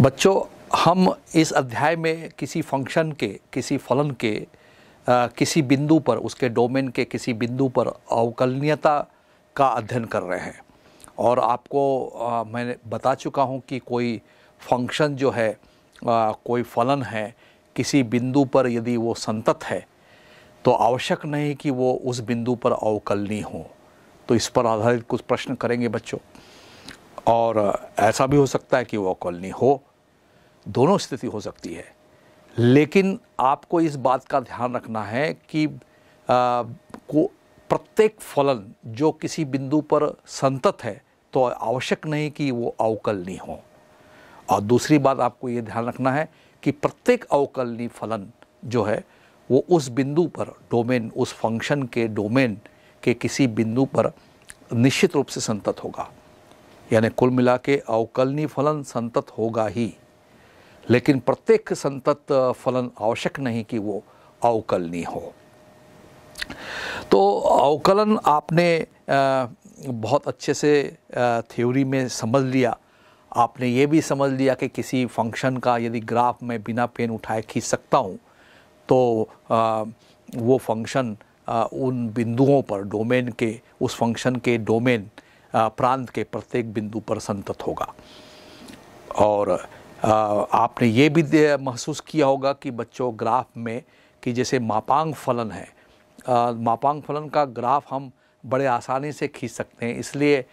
बच्चों हम इस अध्याय में किसी फंक्शन के किसी फलन के आ, किसी बिंदु पर उसके डोमेन के किसी बिंदु पर अवकलनीयता का अध्ययन कर रहे हैं और आपको आ, मैं बता चुका हूँ कि कोई फंक्शन जो है आ, कोई फलन है किसी बिंदु पर यदि वो संतत है तो आवश्यक नहीं कि वो उस बिंदु पर अवकलनी हो तो इस पर आधारित कुछ प्रश्न करेंगे बच्चों और ऐसा भी हो सकता है कि वो अवकलनी हो दोनों स्थिति हो सकती है लेकिन आपको इस बात का ध्यान रखना है कि आ, को प्रत्येक फलन जो किसी बिंदु पर संतत है तो आवश्यक नहीं कि वो अवकलनी हो और दूसरी बात आपको ये ध्यान रखना है कि प्रत्येक अवकलनी फलन जो है वो उस बिंदु पर डोमेन उस फंक्शन के डोमेन के किसी बिंदु पर निश्चित रूप से संतत होगा यानी कुल मिला के अवकलनी फलन संतत होगा ही लेकिन प्रत्येक संतत फलन आवश्यक नहीं कि वो अवकलनी हो तो अवकलन आपने बहुत अच्छे से थ्योरी में समझ लिया आपने ये भी समझ लिया कि किसी फंक्शन का यदि ग्राफ में बिना पेन उठाए खींच सकता हूँ तो वो फंक्शन उन बिंदुओं पर डोमेन के उस फंक्शन के डोमेन प्रांत के प्रत्येक बिंदु पर संतत होगा और आपने ये भी महसूस किया होगा कि बच्चों ग्राफ में कि जैसे मापांग फलन है मापांग फलन का ग्राफ हम बड़े आसानी से खींच सकते हैं इसलिए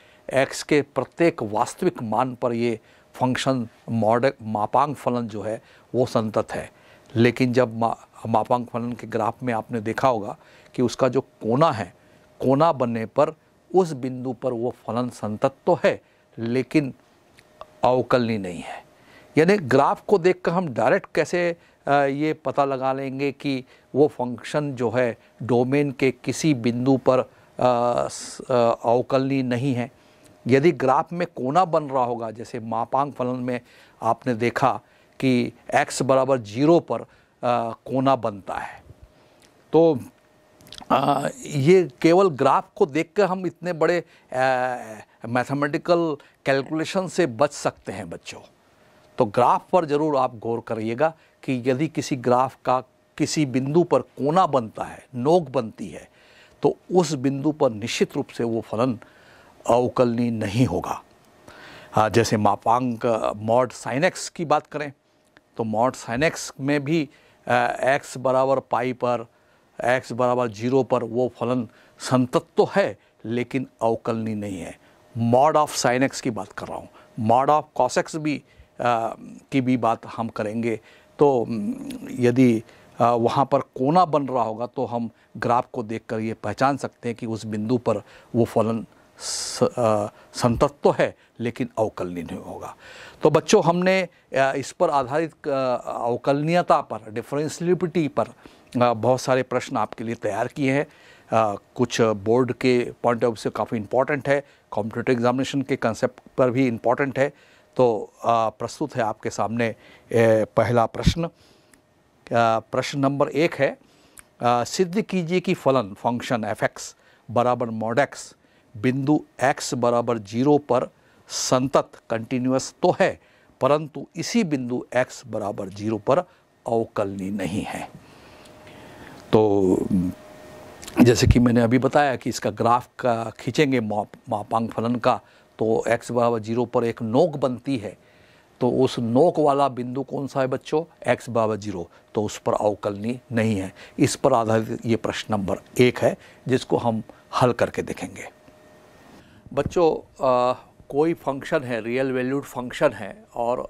एक्स के प्रत्येक वास्तविक मान पर ये फंक्शन मॉडल मापांग फलन जो है वो संतत है लेकिन जब मा, मापांग फलन के ग्राफ में आपने देखा होगा कि उसका जो कोना है कोना बनने पर उस बिंदु पर वो फलन संतत तो है लेकिन अवकलनी नहीं है यानी ग्राफ को देखकर हम डायरेक्ट कैसे ये पता लगा लेंगे कि वो फंक्शन जो है डोमेन के किसी बिंदु पर अवकलनी नहीं है यदि ग्राफ में कोना बन रहा होगा जैसे मापांक फलन में आपने देखा कि x बराबर जीरो पर आ, कोना बनता है तो आ, ये केवल ग्राफ को देखकर हम इतने बड़े मैथमेटिकल कैलकुलेशन से बच सकते हैं बच्चों तो ग्राफ पर ज़रूर आप गौर करिएगा कि यदि किसी ग्राफ का किसी बिंदु पर कोना बनता है नोक बनती है तो उस बिंदु पर निश्चित रूप से वो फलन अवकलनी नहीं होगा जैसे मापांक मॉड साइनेक्स की बात करें तो मॉड साइनेक्स में भी एक्स बराबर पाई पर एक्स बराबर जीरो पर वो फलन संतत तो है लेकिन अवकलनी नहीं है मॉड ऑफ साइनेक्स की बात कर रहा हूँ मॉड ऑफ कॉसेक्स भी की भी बात हम करेंगे तो यदि वहाँ पर कोना बन रहा होगा तो हम ग्राफ को देखकर ये पहचान सकते हैं कि उस बिंदु पर वो फलन संतत तो है लेकिन अवकलनीय नहीं होगा तो बच्चों हमने इस पर आधारित अवकलनीयता पर डिफरेंसलिबिलिटी पर बहुत सारे प्रश्न आपके लिए तैयार किए हैं कुछ बोर्ड के पॉइंट ऑफ व्यू से काफ़ी इम्पॉर्टेंट है कॉम्पिटेटिव एग्जामिनेशन के कंसेप्ट पर भी इम्पॉर्टेंट है तो प्रस्तुत है आपके सामने पहला प्रश्न प्रश्न नंबर एक है सिद्ध कीजिए कि फलन फंक्शन एफ एक्स बराबर मॉड एक्स बिंदु एक्स बराबर जीरो पर संतत कंटिन्यूस तो है परंतु इसी बिंदु एक्स बराबर जीरो पर अवकलनी नहीं है तो जैसे कि मैंने अभी बताया कि इसका ग्राफ का खींचेंगे मापांग फलन का तो एक्स बराबर जीरो पर एक नोक बनती है तो उस नोक वाला बिंदु कौन सा है बच्चों एक्स बराबर जीरो तो उस पर अवकलनी नहीं है इस पर आधारित ये प्रश्न नंबर एक है जिसको हम हल करके देखेंगे बच्चों कोई फंक्शन है रियल वैल्यूड फंक्शन है और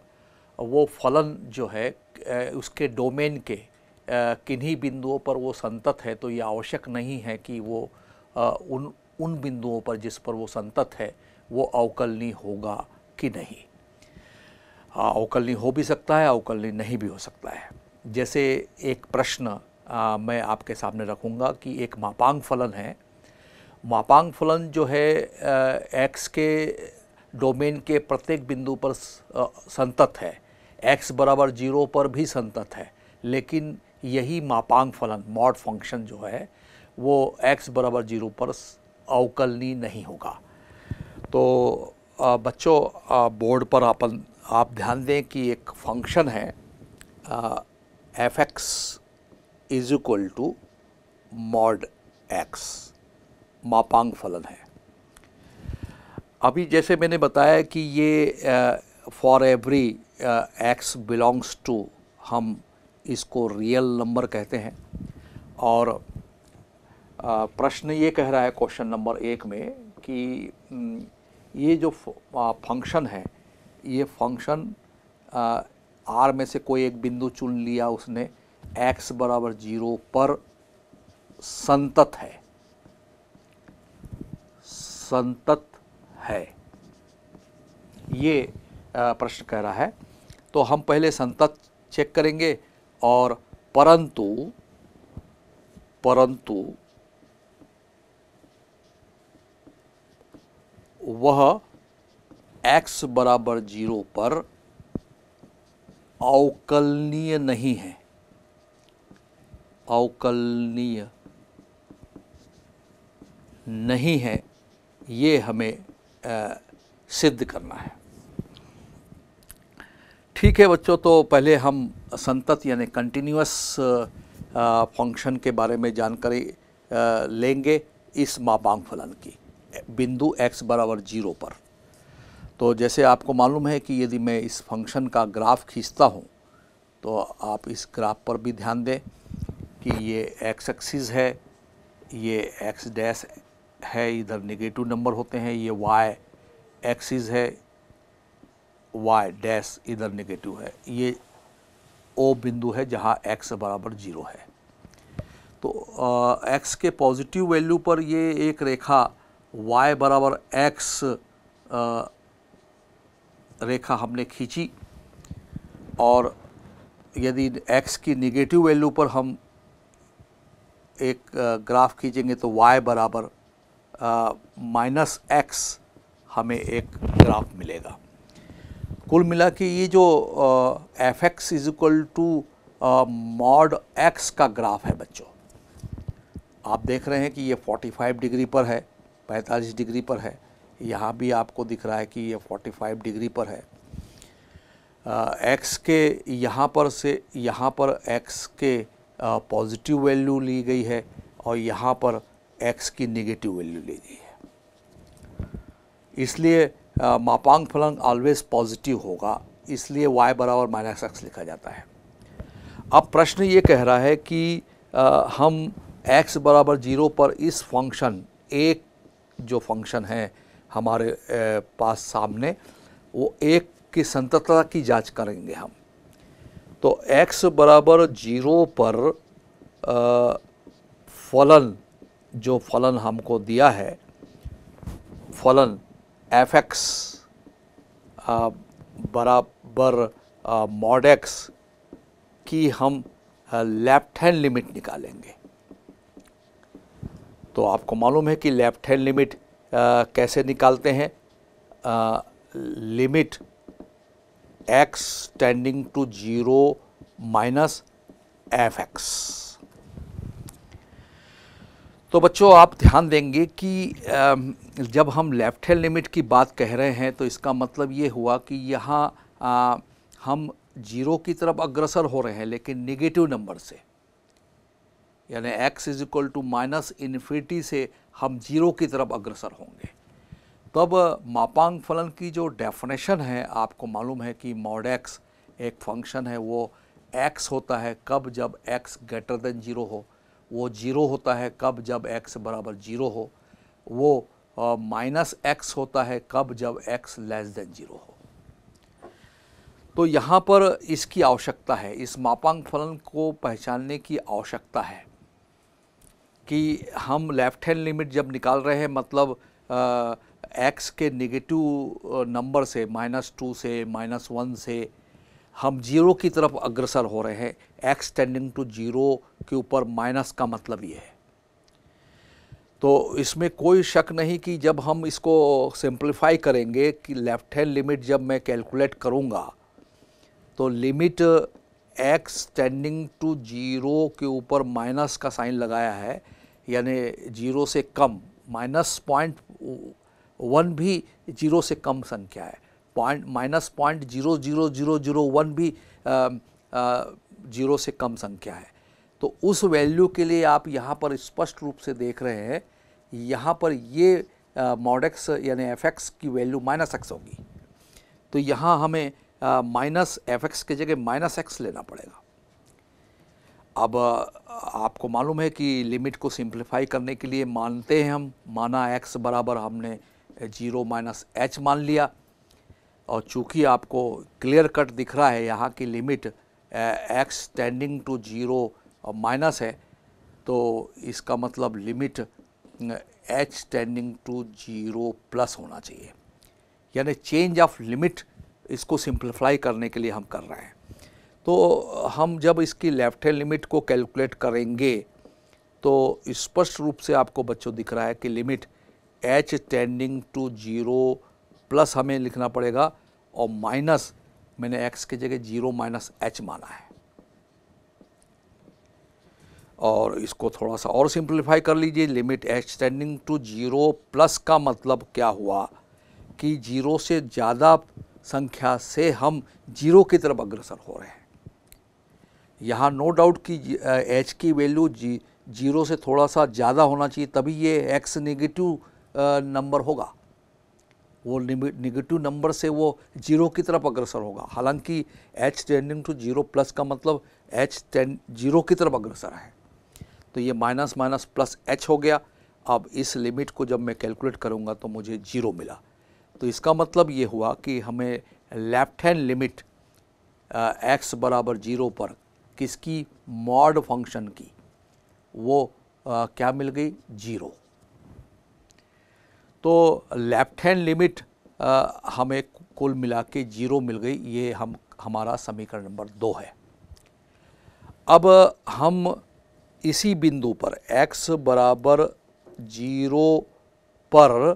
वो फलन जो है उसके डोमेन के किन्हीं बिंदुओं पर वो संतत है तो ये आवश्यक नहीं है कि वो आ, उन उन बिंदुओं पर जिस पर वो संतत है वो अवकलनी होगा कि नहीं हाँ, अवकलनी हो भी सकता है अवकलनी नहीं भी हो सकता है जैसे एक प्रश्न आ, मैं आपके सामने रखूँगा कि एक मापांग फलन है मापांग फलन जो है एक्स के डोमेन के प्रत्येक बिंदु पर संतत है एक्स बराबर जीरो पर भी संतत है लेकिन यही मापांग फलन मॉड फंक्शन जो है वो एक्स बराबर जीरो पर अवकलनी नहीं होगा तो बच्चों बोर्ड पर अपन आप ध्यान दें कि एक फंक्शन है F x is equal to mod X मापांग फलन है अभी जैसे मैंने बताया कि ये for every X belongs to हम इसको रियल नंबर कहते हैं और प्रश्न ये कह रहा है क्वेश्चन नंबर एक में कि हम्म, ये जो फंक्शन है ये फंक्शन आर में से कोई एक बिंदु चुन लिया उसने एक्स बराबर जीरो पर संतत है संतत है ये प्रश्न कह रहा है तो हम पहले संतत चेक करेंगे और परंतु परंतु वह x बराबर जीरो पर अवकलनीय नहीं है अवकलनीय नहीं है ये हमें आ, सिद्ध करना है ठीक है बच्चों तो पहले हम संतत यानी कंटिन्यूस फंक्शन के बारे में जानकारी लेंगे इस मापांग फलन की बिंदु एक्स बराबर जीरो पर तो जैसे आपको मालूम है कि यदि मैं इस फंक्शन का ग्राफ खींचता हूँ तो आप इस ग्राफ पर भी ध्यान दें कि ये एक्स एक्सिस है ये एक्स डैश है इधर निगेटिव नंबर होते हैं ये वाई एक्सिस है वाई डैश इधर निगेटिव है ये ओ बिंदु है जहाँ एक्स बराबर जीरो है तो एक्स के पॉजिटिव वैल्यू पर ये एक रेखा y बराबर x आ, रेखा हमने खींची और यदि x की निगेटिव वैल्यू पर हम एक ग्राफ खींचेंगे तो y बराबर माइनस एक्स हमें एक ग्राफ मिलेगा कुल मिला के ये जो F x is equal to mod x का ग्राफ है बच्चों आप देख रहे हैं कि ये 45 डिग्री पर है 45 डिग्री पर है यहाँ भी आपको दिख रहा है कि ये 45 डिग्री पर है एक्स के यहाँ पर से यहाँ पर एक्स के पॉजिटिव वैल्यू ली गई है और यहाँ पर एक्स की नेगेटिव वैल्यू ली गई है इसलिए मापांग फलन ऑलवेज पॉजिटिव होगा इसलिए वाई बराबर माइनस एक्स लिखा जाता है अब प्रश्न ये कह रहा है कि आ, हम एक्स बराबर जीरो पर इस फंक्शन एक जो फंक्शन हैं हमारे पास सामने वो एक की संतता की जांच करेंगे हम तो x बराबर जीरो पर फलन जो फलन हमको दिया है फलन एफ एक्स बराबर मॉड एक्स की हम लेफ्ट हैंड लिमिट निकालेंगे तो आपको मालूम है कि लेफ्ट हैंड लिमिट कैसे निकालते हैं limit x tending to zero minus F X तो बच्चों आप ध्यान देंगे कि जब हम लेफ्ट हैंड लिमिट की बात कह रहे हैं तो इसका मतलब ये हुआ कि यहाँ हम जीरो की तरफ अग्रसर हो रहे हैं लेकिन निगेटिव नंबर से यानी x is equal to minus infinity से हम जीरो की तरफ अग्रसर होंगे तब मापांग फलन की जो डेफिनेशन है आपको मालूम है कि मॉड एक्स एक फंक्शन है वो x होता है कब जब x ग्रेटर देन जीरो हो वो जीरो होता है कब जब x बराबर जीरो हो वो माइनस uh, एक्स होता है कब जब एक्स लेस देन जीरो हो तो यहाँ पर इसकी आवश्यकता है इस मापांक फलन को पहचानने की आवश्यकता है कि हम लेफ़्ट हैंड लिमिट जब निकाल रहे हैं मतलब एक्स के निगेटिव नंबर से माइनस टू से माइनस वन से हम जीरो की तरफ अग्रसर हो रहे हैं एक्स टेंडिंग टू जीरो के ऊपर माइनस का मतलब ये है तो इसमें कोई शक नहीं कि जब हम इसको सिंप्लीफाई करेंगे कि लेफ़्ट हैंड लिमिट जब मैं कैलकुलेट करूँगा तो limit x tending to zero के ऊपर माइनस का साइन लगाया है यानी जीरो से कम माइनस पॉइंट वन भी जीरो से कम संख्या है point minus point zero zero zero zero one भी जीरो से कम संख्या है तो उस वैल्यू के लिए आप यहाँ पर स्पष्ट रूप से देख रहे हैं यहाँ पर ये मॉडेक्स यानी एफ एक्स की वैल्यू माइनस एक्स होगी तो यहाँ हमें माइनस एफ एक्स की जगह माइनस एक्स लेना पड़ेगा अब आपको मालूम है कि लिमिट को सिंप्लीफाई करने के लिए मानते हैं हम माना एक्स बराबर हमने जीरो माइनस एच मान लिया और चूंकि आपको क्लियर कट दिख रहा है यहाँ की limit x tending to zero minus है तो इसका मतलब limit H tending to zero plus होना चाहिए यानी चेंज ऑफ लिमिट इसको सिंप्लीफाई करने के लिए हम कर रहे हैं तो हम जब इसकी लेफ्ट हैंड लिमिट को कैलकुलेट करेंगे तो स्पष्ट रूप से आपको बच्चों दिख रहा है कि limit H tending to zero plus हमें लिखना पड़ेगा और माइनस मैंने एक्स की जगह जीरो माइनस एच माना है और इसको थोड़ा सा और सिंप्लीफाई कर लीजिए limit H tending to zero plus का मतलब क्या हुआ कि जीरो से ज़्यादा संख्या से हम जीरो की तरफ अग्रसर हो रहे हैं यहाँ नो डाउट कि एच की वैल्यू जी जीरो से थोड़ा सा ज़्यादा होना चाहिए तभी ये एक्स नेगेटिव नंबर होगा वो निगेटिव नंबर से वो जीरो की तरफ अग्रसर होगा हालांकि H tending to zero plus का मतलब एच टेंड जीरो की तरफ अग्रसर है तो ये माइनस माइनस प्लस एच हो गया अब इस लिमिट को जब मैं कैलकुलेट करूँगा तो मुझे जीरो मिला तो इसका मतलब ये हुआ कि हमें लेफ्ट हैंड लिमिट एक्स बराबर ज़ीरो पर किसकी मॉड फंक्शन की वो आ, क्या मिल गई ज़ीरो तो लेफ्ट हैंड लिमिट हमें कुल मिला के जीरो मिल गई ये हम हमारा समीकरण नंबर दो है अब हम इसी बिंदु पर x बराबर जीरो पर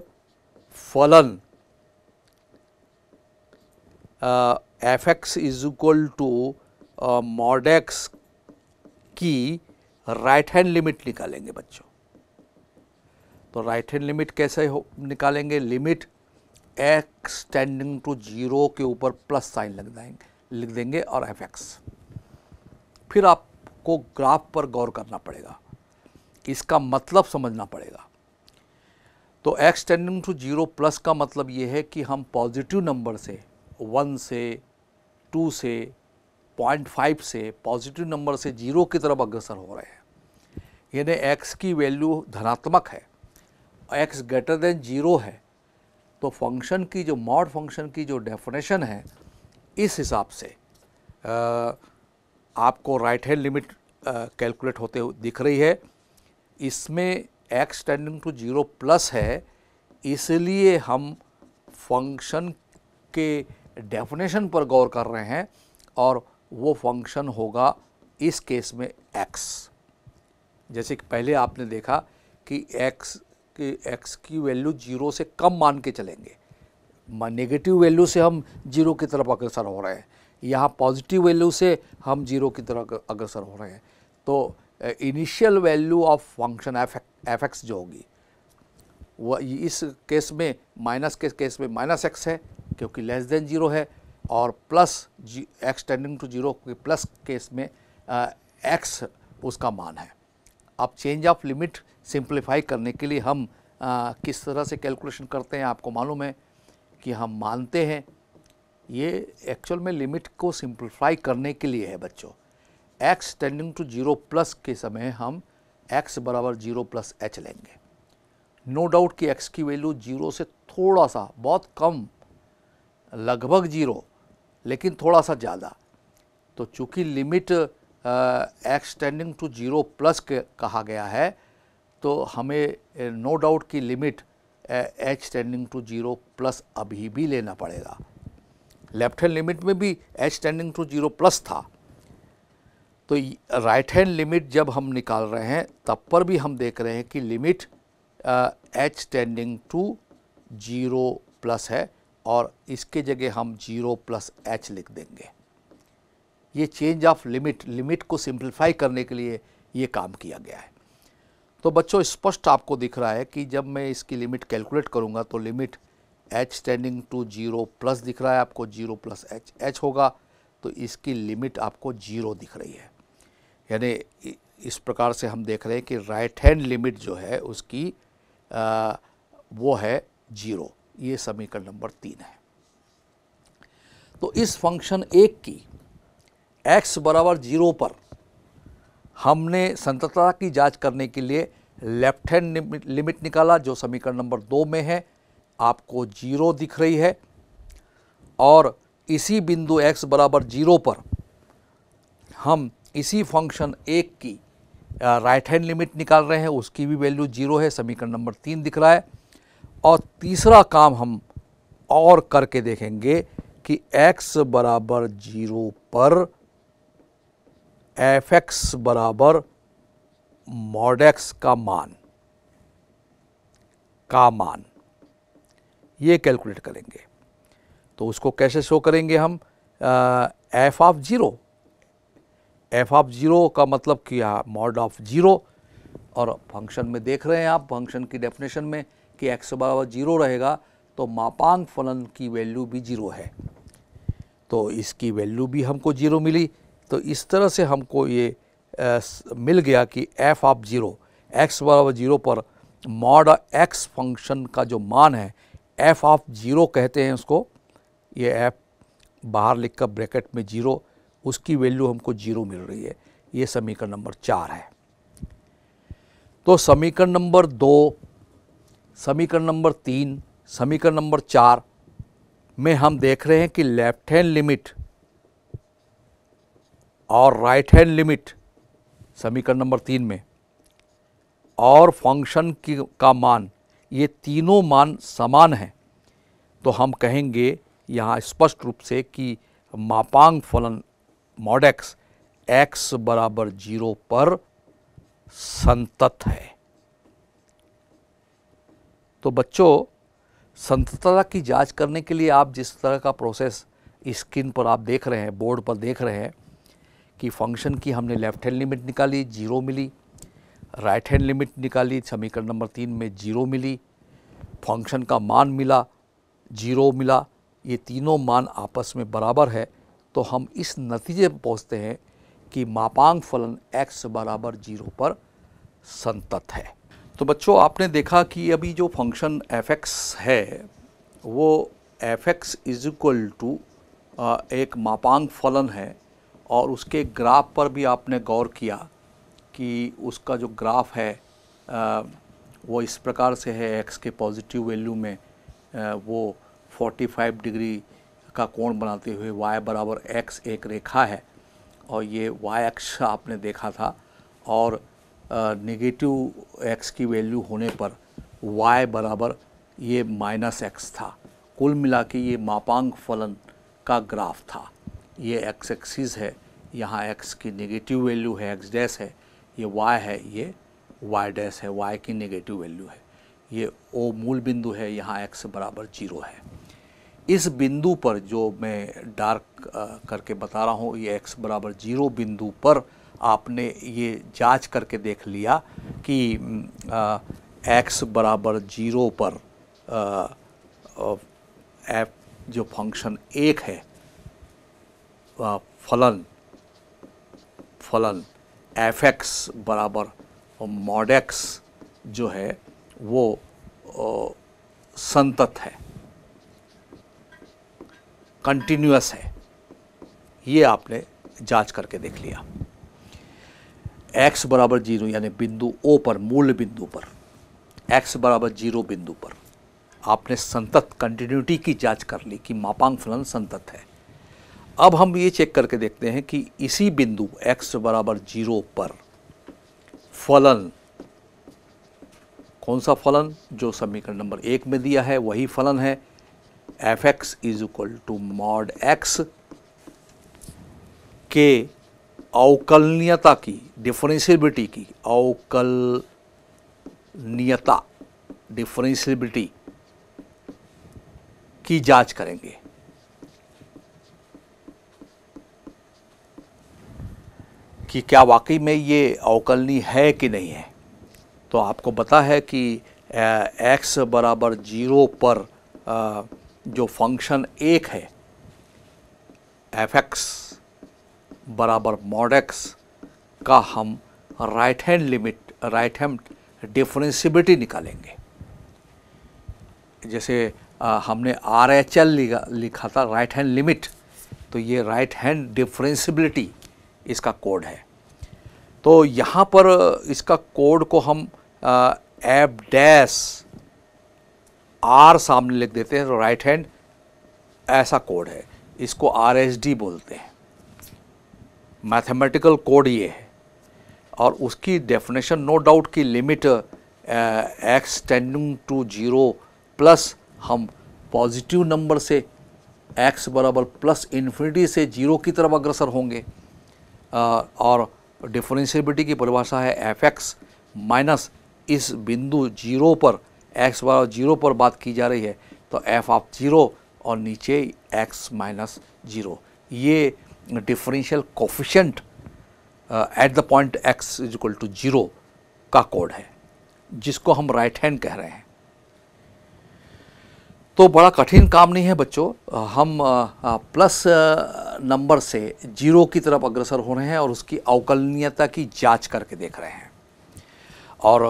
फलन uh, f x is equal to uh, mod x की राइट हैंड लिमिट निकालेंगे बच्चों तो राइट हैंड लिमिट कैसे हो निकालेंगे limit x tending to zero के ऊपर प्लस साइन लग जाएंगे लिख देंगे और एफ एक्स फिर आपको ग्राफ पर गौर करना पड़ेगा इसका मतलब समझना पड़ेगा तो X tending to zero plus का मतलब ये है कि हम पॉजिटिव नंबर से वन से टू से पॉइंट फाइव से पॉजिटिव नंबर से जीरो की तरफ अग्रसर हो रहे हैं यानी एक्स की वैल्यू धनात्मक है एक्स ग्रेटर देन जीरो है तो फंक्शन की जो मॉड फंक्शन की जो डेफिनेशन है इस हिसाब से आ, आपको राइट हैंड लिमिट कैलकुलेट होते हुए दिख रही है इसमें X tending to zero plus है इसलिए हम फंक्शन के डेफिनेशन पर गौर कर रहे हैं और वो फंक्शन होगा इस केस में एक्स जैसे कि पहले आपने देखा कि एक्स कि एक्स की वैल्यू जीरो से कम मान के चलेंगे नेगेटिव वैल्यू से हम जीरो की तरफ अग्रसर हो रहे हैं यहाँ पॉजिटिव वैल्यू से हम जीरो की तरफ अग्रसर हो रहे हैं तो initial value of function F X जो होगी वह इस केस में माइनस के केस में माइनस एक्स है क्योंकि लेस देन ज़ीरो है और प्लस जी एक्स टेंडिंग टू जीरो के प्लस केस में एक्स उसका मान है अब चेंज ऑफ लिमिट सिंप्लीफाई करने के लिए हम आ, किस तरह से कैलकुलेशन करते हैं आपको मालूम है कि हम मानते हैं ये एक्चुअल में लिमिट को सिंप्लीफाई करने के लिए है बच्चों x tending to zero plus के समय हम एक्स बराबर जीरो प्लस एच लेंगे नो no डाउट कि एक्स की वैल्यू जीरो से थोड़ा सा बहुत कम लगभग जीरो लेकिन थोड़ा सा ज़्यादा तो चूँकि limit x tending to zero plus के कहा गया है तो हमें नो डाउट की limit H tending to zero plus अभी भी लेना पड़ेगा लेफ्ट हैंड लिमिट में भी h tending to zero plus था तो राइट हैंड लिमिट जब हम निकाल रहे हैं तब पर भी हम देख रहे हैं कि limit H tending to zero plus है और इसके जगह हम जीरो प्लस एच लिख देंगे ये चेंज ऑफ लिमिट लिमिट को सिंप्लीफाई करने के लिए ये काम किया गया है तो बच्चों स्पष्ट आपको दिख रहा है कि जब मैं इसकी लिमिट कैलकुलेट करूँगा तो limit h standing to zero plus दिख रहा है आपको जीरो प्लस एच एच होगा तो इसकी लिमिट आपको जीरो दिख रही है यानी इस प्रकार से हम देख रहे हैं कि राइट हैंड लिमिट जो है उसकी आ, वो है जीरो ये समीकरण नंबर तीन है तो इस फंक्शन एक की x बराबर जीरो पर हमने संतता की जांच करने के लिए लेफ्ट हैंड लिमिट निकाला जो समीकरण नंबर दो में है आपको जीरो दिख रही है और इसी बिंदु x बराबर जीरो पर हम इसी फंक्शन एक की राइट हैंड लिमिट निकाल रहे हैं उसकी भी वैल्यू जीरो है समीकरण नंबर तीन दिख रहा है और तीसरा काम हम और करके देखेंगे कि x बराबर जीरो पर एफ एक्स बराबर मॉड एक्स का मान का मान ये कैलकुलेट करेंगे तो उसको कैसे शो करेंगे हम f of zero f of zero का मतलब किया मॉड ऑफ जीरो और फंक्शन में देख रहे हैं आप फंक्शन की डेफिनेशन में कि एक्स बराबर जीरो रहेगा तो मापांग फलन की वैल्यू भी जीरो है तो इसकी वैल्यू भी हमको जीरो मिली तो इस तरह से हमको ये आ, मिल गया कि एफ ऑफ जीरो एक्स बराबर जीरो पर मॉड एक्स फंक्शन का जो मान है एफ ऑफ जीरो कहते हैं उसको ये एफ बाहर लिखकर ब्रैकेट में जीरो उसकी वैल्यू हमको जीरो मिल रही है ये समीकरण नंबर चार है तो समीकरण नंबर दो समीकरण नंबर तीन समीकरण नंबर चार में हम देख रहे हैं कि लेफ्ट हैंड लिमिट और राइट हैंड लिमिट समीकरण नंबर तीन में और फंक्शन की का मान ये तीनों मान समान हैं तो हम कहेंगे यहाँ स्पष्ट रूप से कि मापांग फलन मॉडेक्स एक्स बराबर जीरो पर संतत है तो बच्चों संतता की जांच करने के लिए आप जिस तरह का प्रोसेस स्क्रीन पर आप देख रहे हैं बोर्ड पर देख रहे हैं कि फंक्शन की हमने लेफ्ट हैंड लिमिट निकाली जीरो मिली राइट हैंड लिमिट निकाली समीकरण नंबर तीन में जीरो मिली फंक्शन का मान मिला जीरो मिला ये तीनों मान आपस में बराबर है तो हम इस नतीजे पर पहुँचते हैं कि मापांक फलन x बराबर जीरो पर संतत है तो बच्चों आपने देखा कि अभी जो फंक्शन एफ एक्स है वो f x is equal to एक मापांग फलन है और उसके ग्राफ पर भी आपने गौर किया कि उसका जो ग्राफ है आ, वो इस प्रकार से है एक्स के पॉजिटिव वैल्यू में आ, वो 45 डिग्री का कोण बनाते हुए वाई बराबर एक्स एक रेखा है और ये वाई एक्स आपने देखा था और नेगेटिव एक्स की वैल्यू होने पर वाई बराबर ये माइनस एक्स था कुल मिला के ये मापांक फलन का ग्राफ था ये एक्स एक्सिस है यहाँ एक्स की नेगेटिव वैल्यू है एक्स डैस है ये वाई है ये वाई डैस है वाई की नेगेटिव वैल्यू है ये ओ मूल बिंदु है यहाँ एक्स बराबर जीरो है इस बिंदु पर जो मैं डार्क करके बता रहा हूँ ये एक्स बराबर जीरो बिंदु पर आपने ये जांच करके देख लिया कि एक्स बराबर जीरो पर एफ जो फंक्शन एक है फलन फलन एफ एक्स बराबर मॉडेक्स जो है वो संतत है कंटिन्यूस है ये आपने जांच करके देख लिया एक्स बराबर जीरो यानी बिंदु ओ पर मूल बिंदु पर एक्स बराबर जीरो बिंदु पर आपने संतत कंटिन्यूटी की जांच कर ली कि मापांक फलन संतत है अब हम ये चेक करके देखते हैं कि इसी बिंदु एक्स बराबर जीरो पर फलन कौन सा फलन जो समीकरण नंबर एक में दिया है वही फलन है F x is equal to mod x के अवकलनीयता की डिफरेंशियबिलिटी की अवकलनीयता डिफरेंशियबिलिटी की जांच करेंगे कि क्या वाकई में ये अवकलनी है कि नहीं है तो आपको पता है कि एक्स बराबर जीरो पर आ, जो फंक्शन एक है एफ एक्स बराबर मॉड एक्स का हम right hand limit right hand differentiability निकालेंगे जैसे आ, हमने आर एच एल लिखा था राइट हैंड लिमिट तो ये राइट हैंड डिफ्रेंसिबिलिटी इसका कोड है तो यहाँ पर इसका कोड को हम एफ डैस आर सामने लिख देते हैं तो राइट हैंड ऐसा कोड है इसको आर एस डी बोलते हैं मैथमेटिकल कोड ये है और उसकी डेफिनेशन नो डाउट की limit x tending to zero plus हम पॉजिटिव नंबर से एक्स बराबर प्लस इन्फिनिटी से जीरो की तरफ अग्रसर होंगे uh, और डिफरेंशियबिलिटी की परिभाषा है एफ एक्स माइनस इस बिंदु जीरो पर एक्स बराबर जीरो पर बात की जा रही है तो एफ ऑफ जीरो और नीचे एक्स माइनस जीरो ये differential coefficient at the point x is equal to zero का कोड है जिसको हम राइट right हैंड कह रहे हैं तो बड़ा कठिन काम नहीं है बच्चों uh, हम प्लस uh, नंबर uh, से जीरो की तरफ अग्रसर हो रहे हैं और उसकी अवकलनीयता की जांच करके देख रहे हैं और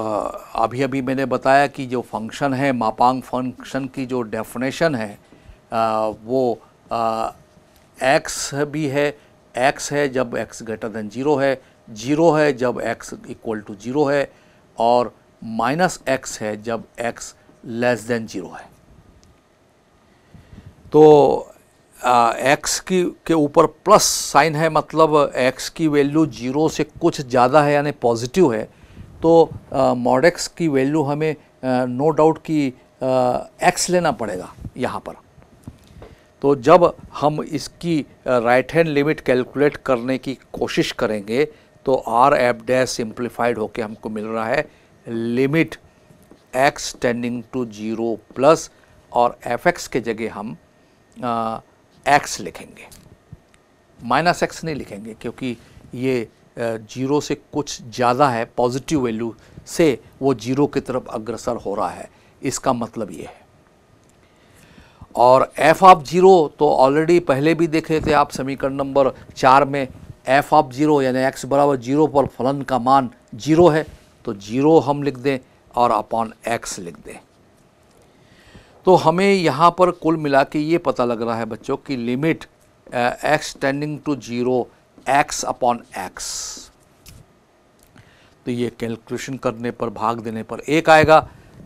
अभी अभी मैंने बताया कि जो फंक्शन है मापांग फंक्शन की जो डेफिनेशन है वो एक्स भी है एक्स है जब एक्स ग्रेटर देन ज़ीरो है ज़ीरो है जब एक्स इक्वल टू ज़ीरो है और माइनस एक्स है जब एक्स लेस देन ज़ीरो है तो एक्स की के ऊपर प्लस साइन है मतलब एक्स की वैल्यू जीरो से कुछ ज़्यादा है यानी पॉजिटिव है तो मॉडेक्स की वैल्यू हमें नो डाउट कि एक्स लेना पड़ेगा यहाँ पर तो जब हम इसकी राइट हैंड लिमिट कैलकुलेट करने की कोशिश करेंगे तो आर एफ डैश सिंप्लीफाइड होकर हमको मिल रहा है limit x tending to zero plus और एफ एक्स के जगह हम एक्स लिखेंगे माइनस एक्स नहीं लिखेंगे क्योंकि ये जीरो से कुछ ज़्यादा है पॉजिटिव वैल्यू से वो जीरो की तरफ अग्रसर हो रहा है इसका मतलब ये है और एफ ऑफ जीरो तो ऑलरेडी पहले भी देखे थे आप समीकरण नंबर चार में एफ ऑफ जीरो यानी एक्स बराबर जीरो पर फलन का मान जीरो है तो जीरो हम लिख दें और अपॉन एक्स लिख दें तो हमें यहाँ पर कुल मिला के ये पता लग रहा है बच्चों कि limit x tending to zero x upon x तो ये कैलकुलेशन करने पर भाग देने पर एक आएगा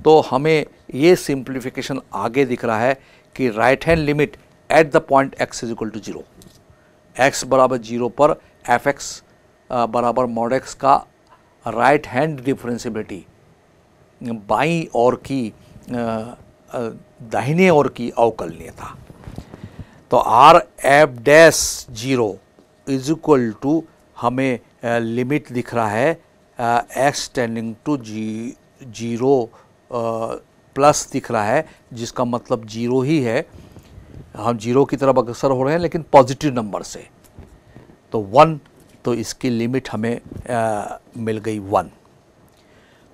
तो हमें ये सिंप्लीफिकेशन आगे दिख रहा है कि right hand limit at the point x is equal to zero x बराबर जीरो पर एफ एक्स बराबर मॉड एक्स का राइट हैंड डिफ्रेंसिबिलिटी बाई और की दाहिने और की अवकलनीय था तो R f dash zero is equal to हमें लिमिट दिख रहा है एक्स टेंडिंग टू जी जीरो प्लस दिख रहा है जिसका मतलब जीरो ही है हम जीरो की तरफ अग्रसर हो रहे हैं लेकिन पॉजिटिव नंबर से तो वन तो इसकी लिमिट हमें आ, मिल गई वन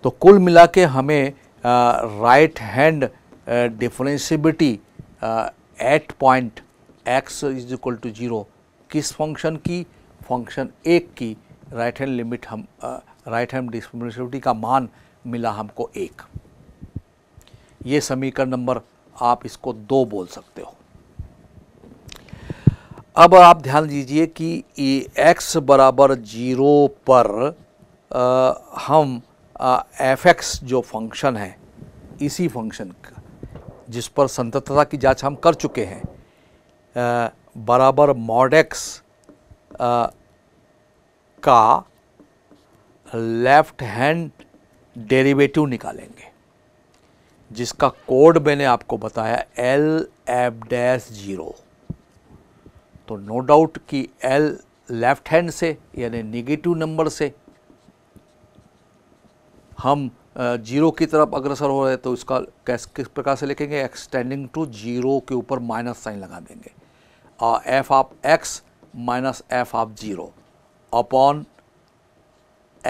तो कुल मिला के हमें right hand differentiability at point x is equal to zero किस फंक्शन की फंक्शन एक की राइट हैंड लिमिट हम राइट हैंड डिफ्रेंसिबिटी का मान मिला हमको एक ये समीकरण नंबर आप इसको दो बोल सकते हो अब आप ध्यान दीजिए कि एक्स बराबर जीरो पर आ, हम एफ एक्स जो फंक्शन है इसी फंक्शन का जिस पर संततता की जांच हम कर चुके हैं आ, बराबर मॉड एक्स का लेफ्ट हैंड डेरिवेटिव निकालेंगे जिसका कोड मैंने आपको बताया एल एब डैश जीरो तो नो डाउट कि एल लेफ्ट हैंड से यानी निगेटिव नंबर से हम जीरो की तरफ अग्रसर हो रहे तो इसका कैस किस प्रकार से लिखेंगे एक्सटेंडिंग टू जीरो के ऊपर माइनस साइन लगा देंगे और एफ आप एक्स माइनस एफ आप zero upon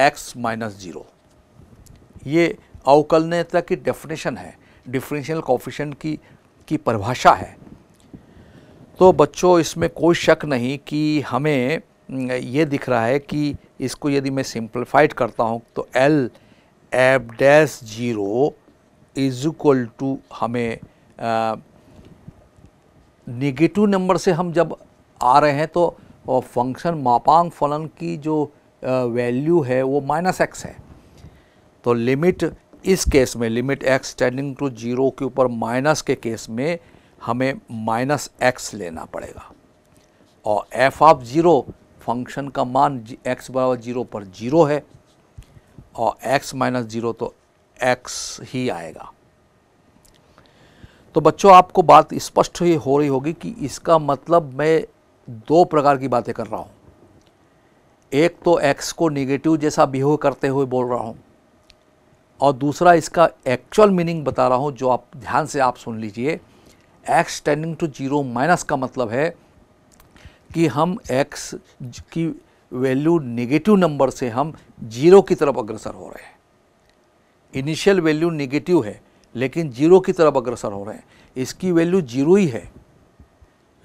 x minus zero ये अवकलनीयता की डेफिनेशन है डिफरेंशियल कॉफिशेंट की की परिभाषा है तो बच्चों इसमें कोई शक नहीं कि हमें ये दिख रहा है कि इसको यदि मैं सिंप्लीफाइड करता हूँ तो एल एब dash zero is equal to हमें निगेटिव नंबर से हम जब आ रहे हैं तो फंक्शन मापांग फलन की जो वैल्यू है वो माइनस एक्स है तो लिमिट इस केस में limit x tending to zero के ऊपर माइनस के केस में हमें माइनस एक्स लेना पड़ेगा और एफ ऑफ ज़ीरो फंक्शन का मान एक्स बराबर जीरो पर जीरो है और एक्स माइनस ज़ीरो तो एक्स ही आएगा तो बच्चों आपको बात स्पष्ट ही हो रही होगी कि इसका मतलब मैं दो प्रकार की बातें कर रहा हूँ एक तो एक्स को निगेटिव जैसा बिहेव करते हुए बोल रहा हूँ और दूसरा इसका एक्चुअल मीनिंग बता रहा हूँ जो आप ध्यान से आप सुन लीजिए x tending to zero minus का मतलब है कि हम एक्स की वैल्यू नेगेटिव नंबर से हम जीरो की तरफ अग्रसर हो रहे हैं इनिशियल वैल्यू नेगेटिव है लेकिन जीरो की तरफ अग्रसर हो रहे हैं इसकी वैल्यू जीरो ही है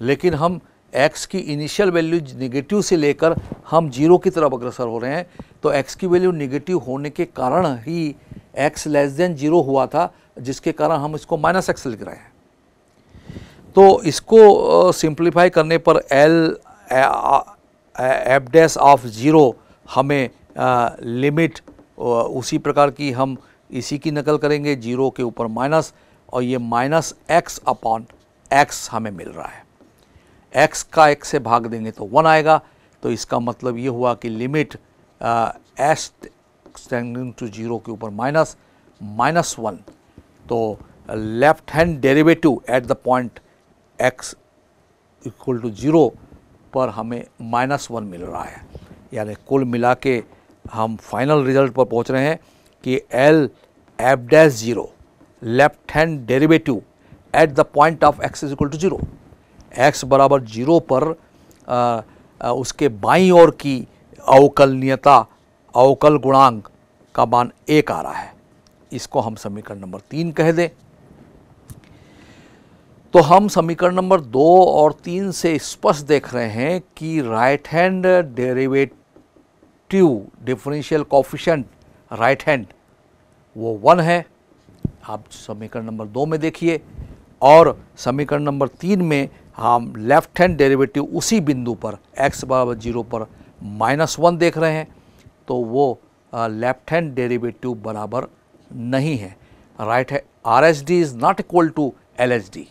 लेकिन हम एक्स की इनिशियल वैल्यू नेगेटिव से लेकर हम जीरो की तरफ अग्रसर हो रहे हैं तो x की वैल्यू निगेटिव होने के कारण ही x लेस देन जीरो हुआ था जिसके कारण हम इसको माइनस एक्स लिख रहे हैं तो इसको सिंप्लीफाई uh, करने पर L f dash of zero हमें लिमिट uh, उसी प्रकार की हम इसी की नकल करेंगे जीरो के ऊपर माइनस और ये माइनस एक्स अपॉन एक्स हमें मिल रहा है एक्स का एक्स से भाग देंगे तो वन आएगा तो इसका मतलब ये हुआ कि limit s tending to zero के ऊपर माइनस माइनस वन तो left hand derivative at the point x equal to zero पर हमें माइनस वन मिल रहा है यानी कुल मिला के हम फाइनल रिजल्ट पर पहुंच रहे हैं कि L f dash zero left hand derivative at the point of x is equal to zero x बराबर ज़ीरो पर आ, आ, उसके बाई और की अवकलनीयता अवकल गुणांक का मान एक आ रहा है इसको हम समीकरण नंबर तीन कह दें तो हम समीकरण नंबर दो और तीन से स्पष्ट देख रहे हैं कि right hand derivative differential coefficient right hand वो वन है आप समीकरण नंबर दो में देखिए और समीकरण नंबर तीन में हम लेफ्ट हैंड डेरिवेटिव उसी बिंदु पर x बराबर जीरो पर माइनस वन देख रहे हैं तो वो लेफ्ट हैंड डेरिवेटिव बराबर नहीं है राइट है R H D is not equal to L H D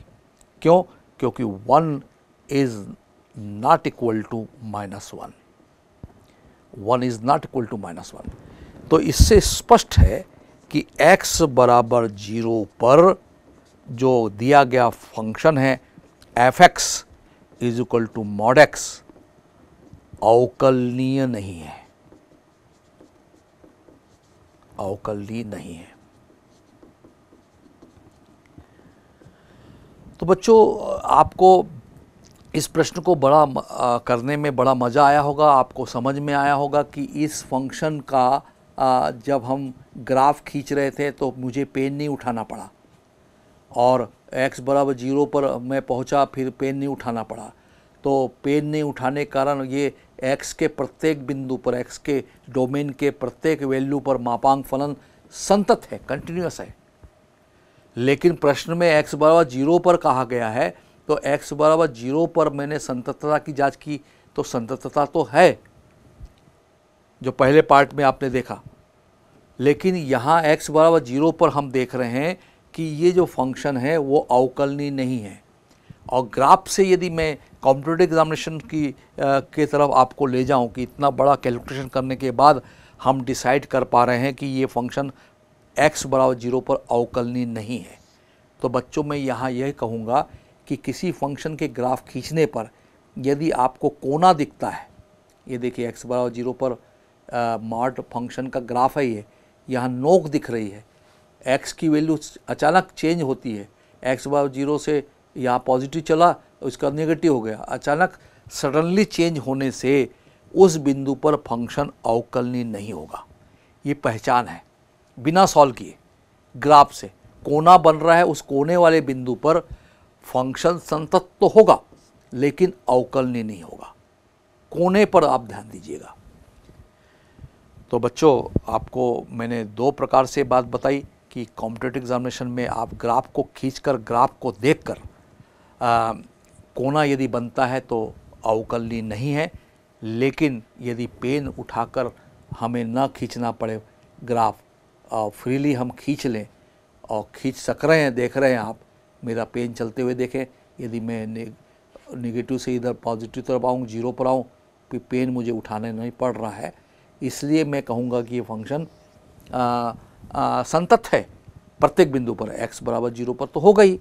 क्यों क्योंकि one is not equal to minus one one is not equal to minus one तो इससे स्पष्ट है कि x बराबर जीरो पर जो दिया गया फंक्शन है F x is equal to mod x अवकलनीय नहीं है अवकलनीय नहीं है तो बच्चों आपको इस प्रश्न को बड़ा आ, करने में बड़ा मज़ा आया होगा आपको समझ में आया होगा कि इस फंक्शन का आ, जब हम ग्राफ खींच रहे थे तो मुझे पेन नहीं उठाना पड़ा और x बराबर जीरो पर मैं पहुंचा फिर पेन नहीं उठाना पड़ा तो पेन नहीं उठाने के कारण ये एक्स के प्रत्येक बिंदु पर एक्स के डोमेन के प्रत्येक वैल्यू पर मापांक फलन संतत है कंटिन्यूस है लेकिन प्रश्न में एक्स बराबर जीरो पर कहा गया है तो एक्स बराबर जीरो पर मैंने संततता की जांच की तो संततता तो है जो पहले पार्ट में आपने देखा लेकिन यहाँ एक्स बराबर जीरो पर हम देख रहे हैं कि ये जो फंक्शन है वो अवकलनी नहीं है और ग्राफ से यदि मैं कॉम्पिटेटिव एग्जामिनेशन की आ, के तरफ आपको ले जाऊं कि इतना बड़ा कैलकुलेशन करने के बाद हम डिसाइड कर पा रहे हैं कि ये फंक्शन एक्स बराबर जीरो पर अवकलनीय नहीं है तो बच्चों मैं यहाँ यह कहूँगा कि किसी फंक्शन के ग्राफ खींचने पर यदि आपको कोना दिखता है ये देखिए एक्स बराबर जीरो पर मार्ट फंक्शन का ग्राफ है ये यहाँ नोक दिख रही है एक्स की वैल्यू अचानक चेंज होती है एक्स बराबर जीरो से यहाँ पॉजिटिव चला उसका नेगेटिव हो गया अचानक सडनली चेंज होने से उस बिंदु पर फंक्शन अवकलनीय नहीं होगा ये पहचान है बिना सॉल्व किए ग्राफ से कोना बन रहा है उस कोने वाले बिंदु पर फंक्शन संतत तो होगा लेकिन अवकलनीय नहीं होगा कोने पर आप ध्यान दीजिएगा तो बच्चों आपको मैंने दो प्रकार से बात बताई कि कॉम्पिटेटिव एग्जामिनेशन में आप ग्राफ को खींचकर ग्राफ को देखकर कोना यदि बनता है तो अवकलनी नहीं है लेकिन यदि पेन उठाकर हमें न खींचना पड़े ग्राफ फ्रीली हम खींच लें और खींच सक रहे हैं देख रहे हैं आप मेरा पेन चलते हुए देखें यदि मैं नेगेटिव से इधर पॉजिटिव तरफ आऊँ जीरो पर आऊँ कि पेन मुझे उठाने नहीं पड़ रहा है इसलिए मैं कहूँगा कि ये फंक्शन संतत है प्रत्येक बिंदु पर एक्स बराबर जीरो पर तो हो गई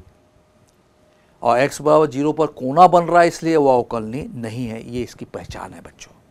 और एक्स बराबर जीरो पर कोना बन रहा है इसलिए वह अवकलनीय नहीं है ये इसकी पहचान है बच्चों